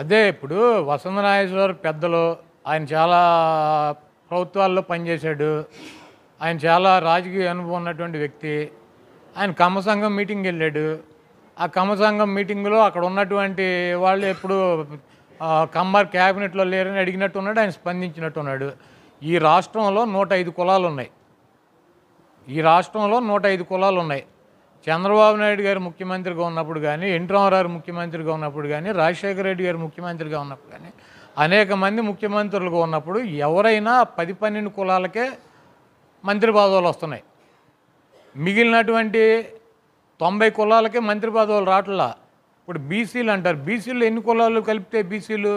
అదే ఇప్పుడు వసంత పెద్దలు ఆయన చాలా ప్రభుత్వాల్లో పనిచేశాడు ఆయన చాలా రాజకీయ అనుభవం ఉన్నటువంటి వ్యక్తి ఆయన కమ్మ సంఘం మీటింగ్ వెళ్ళాడు ఆ కమ్మ సంఘం మీటింగ్లో అక్కడ ఉన్నటువంటి వాళ్ళు ఎప్పుడు కమ్మర్ క్యాబినెట్లో లేరని అడిగినట్టు ఉన్నాడు ఆయన స్పందించినట్టు ఉన్నాడు ఈ రాష్ట్రంలో నూట ఐదు కులాలు ఉన్నాయి ఈ రాష్ట్రంలో నూట ఐదు కులాలు ఉన్నాయి చంద్రబాబు నాయుడు గారు ముఖ్యమంత్రిగా ఉన్నప్పుడు కానీ ఎన్టీఆర్ ముఖ్యమంత్రిగా ఉన్నప్పుడు కానీ రాజశేఖర రెడ్డి గారు ముఖ్యమంత్రిగా ఉన్నప్పుడు కానీ అనేక మంది ముఖ్యమంత్రులుగా ఉన్నప్పుడు ఎవరైనా పది పన్నెండు కులాలకే మంత్రి పదవులు వస్తున్నాయి మిగిలినటువంటి తొంభై కులాలకే మంత్రి పదవులు రావట్లా ఇప్పుడు బీసీలు అంటారు బీసీలు ఎన్ని కులాలు కలిపితే బీసీలు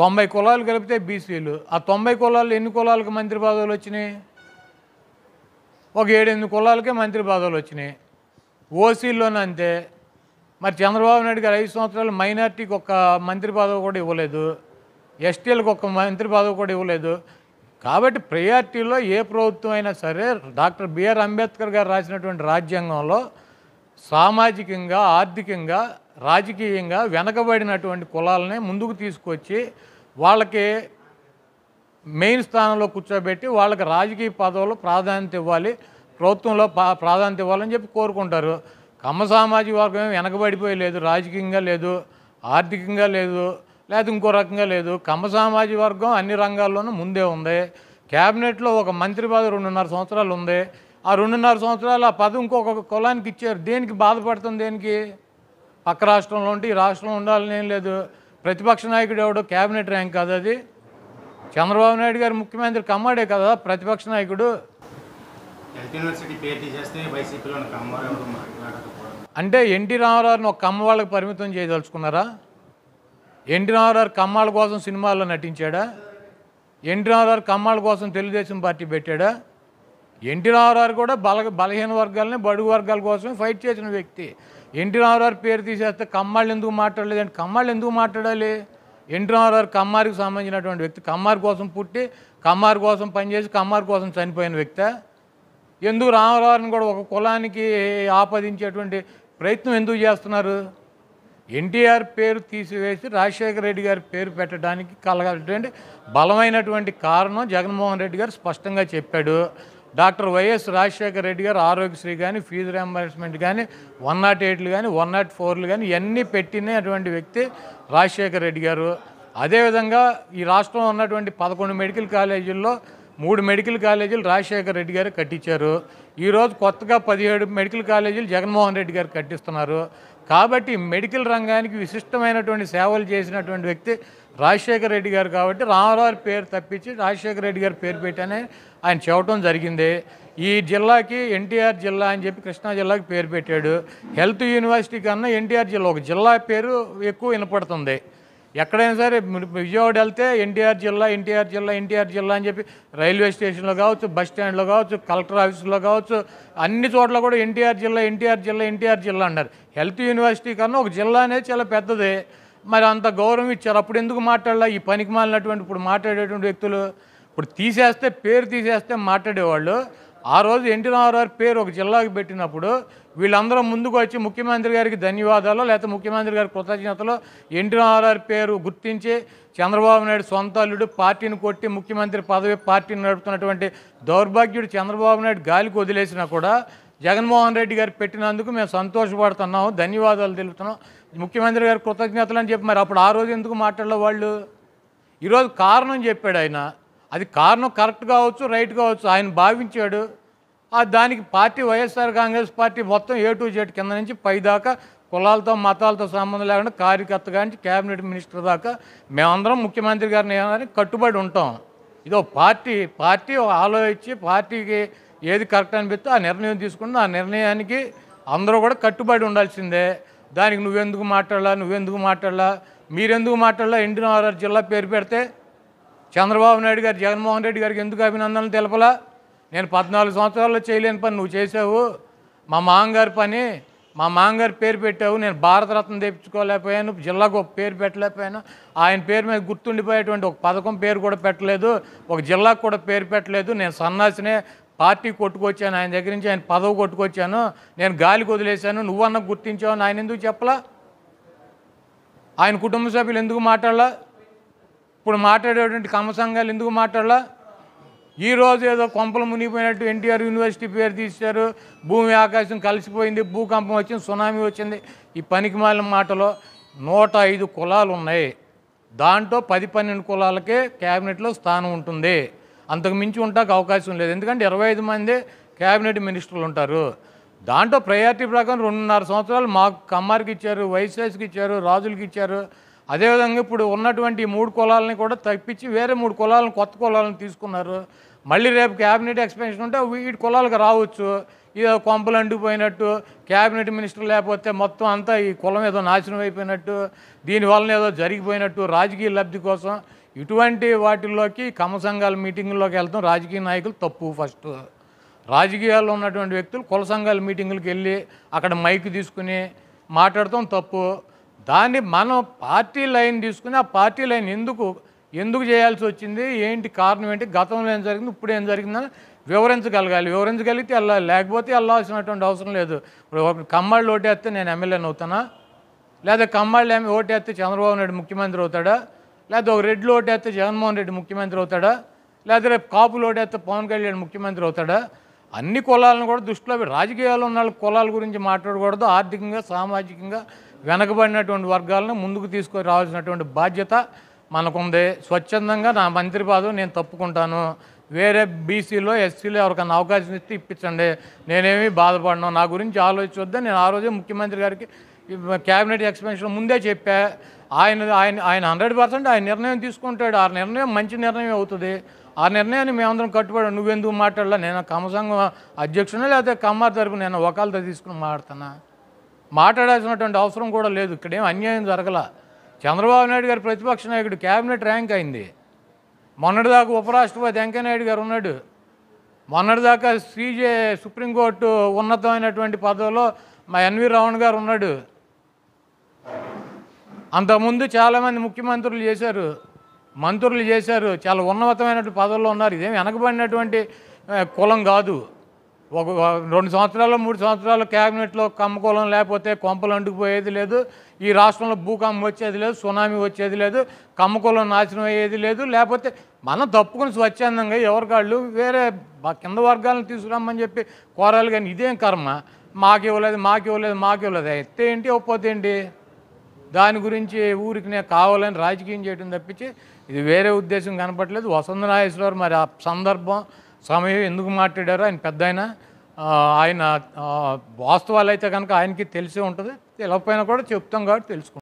తొంభై కులాలు కలిపితే బీసీలు ఆ తొంభై కులాలు ఎన్ని కులాలకు మంత్రి పదవులు వచ్చినాయి ఒక ఏడెనిమిది కులాలకే మంత్రి పదవులు వచ్చినాయి ఓసీల్లోనంతే మరి చంద్రబాబు నాయుడు గారు ఐదు సంవత్సరాలు మైనార్టీకి ఒక మంత్రి పదవి కూడా ఇవ్వలేదు ఎస్టీలకు ఒక మంత్రి పదవి కూడా ఇవ్వలేదు కాబట్టి ప్రయారిటీలో ఏ ప్రభుత్వం అయినా సరే డాక్టర్ బిఆర్ అంబేద్కర్ గారు రాసినటువంటి రాజ్యాంగంలో సామాజికంగా ఆర్థికంగా రాజకీయంగా వెనకబడినటువంటి కులాలని ముందుకు తీసుకొచ్చి వాళ్ళకి మెయిన్ స్థానంలో కూర్చోబెట్టి వాళ్ళకి రాజకీయ పదవులు ప్రాధాన్యత ఇవ్వాలి ప్రభుత్వంలో ప్రాధాన్యత ఇవ్వాలని చెప్పి కోరుకుంటారు కమ్మ సామాజిక వర్గం వెనకబడిపోయి లేదు రాజకీయంగా లేదు ఆర్థికంగా లేదు లేదా ఇంకో రకంగా లేదు కమ్మ సామాజిక వర్గం అన్ని రంగాల్లోనూ ముందే ఉంది క్యాబినెట్లో ఒక మంత్రి పదవి రెండున్నర సంవత్సరాలు ఉంది ఆ రెండున్నర సంవత్సరాలు ఆ పదవి ఇంకొక కులానికి ఇచ్చారు దేనికి బాధపడుతుంది దేనికి పక్క రాష్ట్రంలో ఉంటే ఈ రాష్ట్రంలో ఉండాలని ఏం లేదు ప్రతిపక్ష నాయకుడు ఎవడో క్యాబినెట్ ర్యాంక్ కాదు అది చంద్రబాబు నాయుడు గారు ముఖ్యమంత్రి కమ్మాడే కదా ప్రతిపక్ష నాయకుడు అంటే ఎన్టీ రామారావుని ఒక కమ్మ వాళ్ళకి పరిమితం చేయదలుచుకున్నారా ఎన్టీ రామారావు కమ్మాల కోసం సినిమాల్లో నటించాడా ఎన్టీ రామారావు కమ్మాల కోసం తెలుగుదేశం పార్టీ పెట్టాడా ఎన్టీ రామారావు కూడా బల బలహీన వర్గాలని బడుగు వర్గాల కోసమే ఫైట్ చేసిన వ్యక్తి ఎన్టీ రామారావు పేరు తీసేస్తే కమ్మాళ్ళు ఎందుకు మాట్లాడలేదంటే కమ్మాళ్ళు ఎందుకు మాట్లాడాలి ఎన్టీ రామారావు కమ్మారికి సంబంధించినటువంటి వ్యక్తి కమ్మారి కోసం పుట్టి కమ్మారి కోసం పనిచేసి కమ్మారి కోసం చనిపోయిన వ్యక్తి ఎందుకు రామారావుని కూడా ఒక కులానికి ఆపాదించేటువంటి ప్రయత్నం ఎందుకు చేస్తున్నారు ఎన్టీఆర్ పేరు తీసివేసి రాజశేఖర రెడ్డి గారి పేరు పెట్టడానికి కలగటువంటి బలమైనటువంటి కారణం జగన్మోహన్ రెడ్డి గారు స్పష్టంగా చెప్పాడు డాక్టర్ వైఎస్ రాజశేఖర రెడ్డి గారు ఆరోగ్యశ్రీ కానీ ఫీజు రియంబర్స్మెంట్ కానీ వన్ నాట్ ఎయిట్లు కానీ వన్ నాట్ ఫోర్లు కానీ ఇవన్నీ పెట్టినటువంటి వ్యక్తి రాజశేఖర రెడ్డి గారు అదేవిధంగా ఈ రాష్ట్రంలో ఉన్నటువంటి పదకొండు మెడికల్ కాలేజీల్లో మూడు మెడికల్ కాలేజీలు రాజశేఖర రెడ్డి గారు కట్టించారు ఈరోజు కొత్తగా పదిహేడు మెడికల్ కాలేజీలు జగన్మోహన్ రెడ్డి గారు కట్టిస్తున్నారు కాబట్టి మెడికల్ రంగానికి విశిష్టమైనటువంటి సేవలు చేసినటువంటి వ్యక్తి రాజశేఖర రెడ్డి గారు కాబట్టి రామారావు పేరు తప్పించి రాజశేఖర రెడ్డి గారు పేరు పెట్టానే ఆయన చెప్పడం జరిగింది ఈ జిల్లాకి ఎన్టీఆర్ జిల్లా అని చెప్పి కృష్ణా జిల్లాకి పేరు పెట్టాడు హెల్త్ యూనివర్సిటీ కన్నా ఎన్టీఆర్ జిల్లా ఒక జిల్లా పేరు ఎక్కువ వినపడుతుంది ఎక్కడైనా సరే విజయవాడ వెళ్తే ఎన్టీఆర్ జిల్లా ఎన్టీఆర్ జిల్లా ఎన్టీఆర్ జిల్లా అని చెప్పి రైల్వే స్టేషన్లో కావచ్చు బస్ స్టాండ్లో కావచ్చు కలెక్టర్ ఆఫీసులో కావచ్చు అన్ని చోట్ల కూడా ఎన్టీఆర్ జిల్లా ఎన్టీఆర్ జిల్లా ఎన్టీఆర్ జిల్లా అన్నారు హెల్త్ యూనివర్సిటీ కన్నా ఒక జిల్లా అనేది చాలా పెద్దది మరి అంత గౌరవం ఇచ్చారు అప్పుడు ఎందుకు మాట్లాడాలి ఈ పనికి మాలినటువంటి ఇప్పుడు మాట్లాడేటువంటి వ్యక్తులు ఇప్పుడు తీసేస్తే పేరు తీసేస్తే మాట్లాడేవాళ్ళు ఆ రోజు ఎన్టీ రామారావు పేరు ఒక జిల్లాకు పెట్టినప్పుడు వీళ్ళందరూ ముందుకు వచ్చి ముఖ్యమంత్రి గారికి ధన్యవాదాలు లేకపోతే ముఖ్యమంత్రి గారి కృతజ్ఞతలు ఎన్టీ రామారావు పేరు గుర్తించి చంద్రబాబు నాయుడు సొంత అల్లుడు పార్టీని కొట్టి ముఖ్యమంత్రి పదవి పార్టీని నడుపుతున్నటువంటి దౌర్భాగ్యుడు చంద్రబాబు నాయుడు గాలికి వదిలేసినా కూడా జగన్మోహన్ రెడ్డి గారు పెట్టినందుకు మేము సంతోషపడుతున్నాము ధన్యవాదాలు తెలుపుతున్నాం ముఖ్యమంత్రి గారి కృతజ్ఞతలు అని చెప్పి మరి అప్పుడు ఆ రోజు ఎందుకు మాట్లాడలే వాళ్ళు ఈరోజు కారణం చెప్పాడు ఆయన అది కారణం కరెక్ట్ కావచ్చు రైట్ కావచ్చు ఆయన భావించాడు దానికి పార్టీ వైఎస్ఆర్ కాంగ్రెస్ పార్టీ మొత్తం ఏ టు జెడ్ కింద నుంచి పైదాకా కులాలతో మతాలతో సంబంధం లేకుండా కార్యకర్త కానీ క్యాబినెట్ మినిస్టర్ దాకా మేమందరం ముఖ్యమంత్రి గారిని ఏమని కట్టుబడి ఉంటాం ఇదో పార్టీ పార్టీ ఆలోచించి పార్టీకి ఏది కరెక్ట్ అనిపిస్తే ఆ నిర్ణయం తీసుకుని ఆ నిర్ణయానికి అందరూ కూడా కట్టుబడి ఉండాల్సిందే దానికి నువ్వెందుకు మాట్లాడాలా నువ్వెందుకు మాట్లాడాలా మీరెందుకు మాట్లాడలా ఎన్టీఆర్ జిల్లా పేరు పెడితే చంద్రబాబు నాయుడు గారు జగన్మోహన్ రెడ్డి గారికి ఎందుకు అభినందనలు తెలపలా నేను పద్నాలుగు సంవత్సరాల్లో చేయలేని పని నువ్వు చేసావు మా మామగారి పని మా మామగారి పేరు పెట్టావు నేను భారతరత్నం తెప్పించుకోలేకపోయాను జిల్లాకు ఒక పేరు పెట్టలేకపోయాను ఆయన పేరు మీద గుర్తుండిపోయేటువంటి ఒక పథకం పేరు కూడా పెట్టలేదు ఒక జిల్లాకు కూడా పేరు పెట్టలేదు నేను సన్నాసినే పార్టీ కొట్టుకొచ్చాను ఆయన దగ్గర నుంచి ఆయన పదవి కొట్టుకొచ్చాను నేను గాలి వదిలేశాను నువ్వన్న గుర్తించావు ఆయన ఎందుకు చెప్పలా ఆయన కుటుంబ సభ్యులు ఎందుకు మాట్లాడలా ఇప్పుడు మాట్లాడేటువంటి కమసంఘాలు ఎందుకు ఈ ఈరోజు ఏదో కొంపలు మునిగిపోయినట్టు ఎన్టీఆర్ యూనివర్సిటీ పేరు తీశారు భూమి ఆకాశం కలిసిపోయింది భూకంపం వచ్చింది సునామీ వచ్చింది ఈ పనికి మాలిన మాటలో నూట ఐదు కులాలు ఉన్నాయి దాంట్లో పది పన్నెండు కులాలకే క్యాబినెట్లో స్థానం ఉంటుంది అంతకు మించి ఉంటాక అవకాశం లేదు ఎందుకంటే ఇరవై ఐదు మంది క్యాబినెట్ మినిస్టర్లు ఉంటారు దాంట్లో ప్రయారిటీ ప్రకారం రెండున్నర సంవత్సరాలు మాకు కమ్మారికి ఇచ్చారు వైశ్వాస్కి ఇచ్చారు రాజులకి ఇచ్చారు అదేవిధంగా ఇప్పుడు ఉన్నటువంటి మూడు కులాలని కూడా తప్పించి వేరే మూడు కులాలను కొత్త కులాలను తీసుకున్నారు మళ్ళీ రేపు క్యాబినెట్ ఎక్స్పెన్షన్ ఉంటే వీటి కులాలకు రావచ్చు ఇదో కొంపలు అండిపోయినట్టు క్యాబినెట్ మినిస్టర్ లేకపోతే మొత్తం అంతా ఈ కులం ఏదో నాశనం అయిపోయినట్టు దీనివలన ఏదో జరిగిపోయినట్టు రాజకీయ లబ్ధి కోసం ఇటువంటి వాటిల్లోకి కమ సంఘాల మీటింగుల్లోకి వెళ్తాం రాజకీయ నాయకులు తప్పు ఫస్ట్ రాజకీయాల్లో ఉన్నటువంటి వ్యక్తులు కుల సంఘాల మీటింగులకు వెళ్ళి అక్కడ మైక్ తీసుకుని మాట్లాడతాం తప్పు దాన్ని మనం పార్టీ లైన్ తీసుకుని ఆ పార్టీ లైన్ ఎందుకు ఎందుకు చేయాల్సి వచ్చింది ఏంటి కారణం ఏంటి గతంలో ఏం జరిగింది ఇప్పుడు ఏం జరిగిందని వివరించగలగాలి వివరించగలిగితే వెళ్ళాలి లేకపోతే వెళ్ళాల్సినటువంటి అవసరం లేదు ఇప్పుడు కమ్మళ్ళు ఓటేస్తే నేను ఎమ్మెల్యేని అవుతానా లేదా కమ్మళ్ళు ఏమి ఓటేస్తే చంద్రబాబు నాయుడు ముఖ్యమంత్రి అవుతాడా లేదా ఒక రెడ్లు ఓటేస్తే జగన్మోహన్ రెడ్డి ముఖ్యమంత్రి అవుతాడా లేదా రేపు కాపులు ఓటేస్తే పవన్ కళ్యాణ్ ముఖ్యమంత్రి అవుతాడా అన్ని కులాలను కూడా దృష్టిలో రాజకీయాల్లో ఉన్న కులాల గురించి మాట్లాడకూడదు ఆర్థికంగా సామాజికంగా వెనకబడినటువంటి వర్గాలను ముందుకు తీసుకొని రావాల్సినటువంటి బాధ్యత మనకుంది స్వచ్ఛందంగా నా మంత్రి పాదం నేను తప్పుకుంటాను వేరే బీసీలో ఎస్సీలో ఎవరికైనా అవకాశం ఇస్తే ఇప్పించండి నేనేమి బాధపడను నా గురించి ఆలోచించొద్దని నేను ఆ రోజే ముఖ్యమంత్రి గారికి క్యాబినెట్ ఎక్స్పెన్షన్ ముందే చెప్పా ఆయన ఆయన ఆయన హండ్రెడ్ పర్సెంట్ ఆయన నిర్ణయం తీసుకుంటాడు ఆ నిర్ణయం మంచి నిర్ణయం అవుతుంది ఆ నిర్ణయాన్ని మేమందరం కట్టుబడి నువ్వెందుకు మాట్లాడలా నేను కమ్మసంఘం అధ్యక్షుని లేకపోతే కమ్మ తరపు నేను ఒకళ్ళతో తీసుకుని మాట్లాడుతున్నా మాట్లాడాల్సినటువంటి అవసరం కూడా లేదు ఇక్కడేం అన్యాయం జరగల చంద్రబాబు నాయుడు గారు ప్రతిపక్ష నాయకుడు క్యాబినెట్ ర్యాంక్ అయింది మొన్నటిదాకా ఉపరాష్ట్రపతి వెంకయ్యనాయుడు గారు ఉన్నాడు మొన్నటిదాకా సీజే సుప్రీంకోర్టు ఉన్నతమైనటువంటి పదవిలో మా ఎన్వి రావణ్ గారు ఉన్నాడు అంతకుముందు చాలామంది ముఖ్యమంత్రులు చేశారు మంత్రులు చేశారు చాలా ఉన్నతమైనటువంటి పదవుల్లో ఉన్నారు ఇదేమి వెనకబడినటువంటి కులం కాదు ఒక రెండు సంవత్సరాలు మూడు సంవత్సరాలు క్యాబినెట్లో కమ్మకూలం లేకపోతే కొంపలు అంటుకుపోయేది లేదు ఈ రాష్ట్రంలో భూకంపం వచ్చేది లేదు సునామీ వచ్చేది లేదు కమ్మకూలం నాశనం అయ్యేది లేదు లేకపోతే మనం తప్పుకుని స్వచ్ఛందంగా ఎవరికాళ్ళు వేరే కింద వర్గాలను తీసుకురమ్మని చెప్పి కోరాలి కానీ ఇదేం కర్మ మాకు ఇవ్వలేదు మాకు ఇవ్వలేదు మాకు ఇవ్వలేదు ఎత్తే ఏంటి ఇవ్వకపోతే ఏంటి దాని గురించి ఊరికి నేను కావాలని రాజకీయం చేయడం తప్పించి ఇది వేరే ఉద్దేశం కనపడలేదు వసంత నాగేశ్వరరావు మరి ఆ సందర్భం సమయం ఎందుకు మాట్లాడారు ఆయన పెద్ద ఆయన ఆయన వాస్తవాలు అయితే కనుక ఆయనకి తెలిసే ఉంటుంది తెలకపోయినా కూడా చెప్తాం కాబట్టి తెలుసుకుంటాం